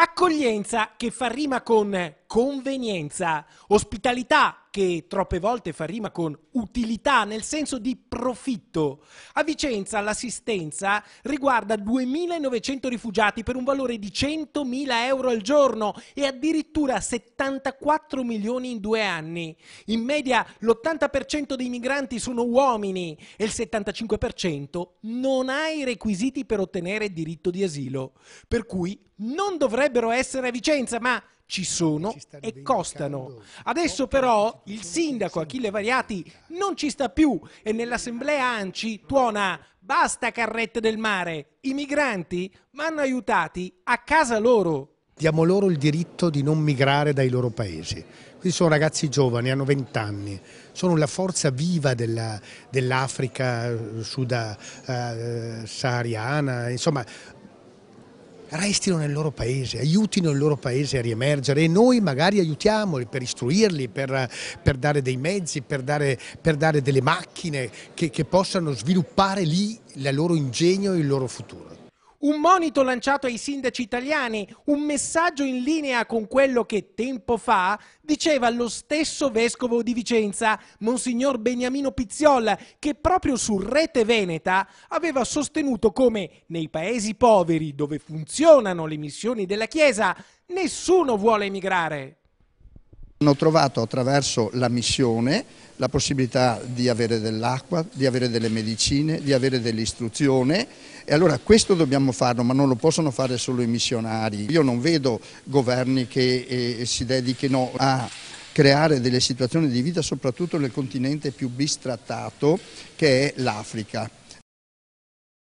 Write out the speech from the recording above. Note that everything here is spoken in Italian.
Accoglienza che fa rima con convenienza, ospitalità che troppe volte fa rima con utilità nel senso di profitto. A Vicenza l'assistenza riguarda 2.900 rifugiati per un valore di 100.000 euro al giorno e addirittura 74 milioni in due anni. In media l'80% dei migranti sono uomini e il 75% non ha i requisiti per ottenere diritto di asilo, per cui non dovrebbero essere a Vicenza, ma ci sono e costano. Adesso però il sindaco Achille Variati non ci sta più e nell'assemblea ANCI tuona basta carrette del mare, i migranti vanno aiutati a casa loro. Diamo loro il diritto di non migrare dai loro paesi. Questi sono ragazzi giovani, hanno 20 anni, sono la forza viva dell'Africa dell eh, sudasahariana, eh, insomma restino nel loro paese, aiutino il loro paese a riemergere e noi magari aiutiamoli per istruirli, per, per dare dei mezzi, per dare, per dare delle macchine che, che possano sviluppare lì il loro ingegno e il loro futuro. Un monito lanciato ai sindaci italiani, un messaggio in linea con quello che tempo fa diceva lo stesso vescovo di Vicenza, Monsignor Beniamino Pizziolla, che proprio su Rete Veneta aveva sostenuto come nei paesi poveri dove funzionano le missioni della Chiesa nessuno vuole emigrare. Hanno trovato attraverso la missione la possibilità di avere dell'acqua, di avere delle medicine, di avere dell'istruzione e allora questo dobbiamo farlo, ma non lo possono fare solo i missionari. Io non vedo governi che eh, si dedichino a creare delle situazioni di vita soprattutto nel continente più bistrattato che è l'Africa.